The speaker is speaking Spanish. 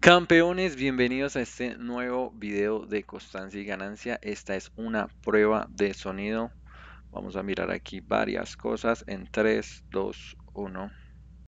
Campeones, bienvenidos a este nuevo video de constancia y ganancia. Esta es una prueba de sonido. Vamos a mirar aquí varias cosas en 3, 2, 1.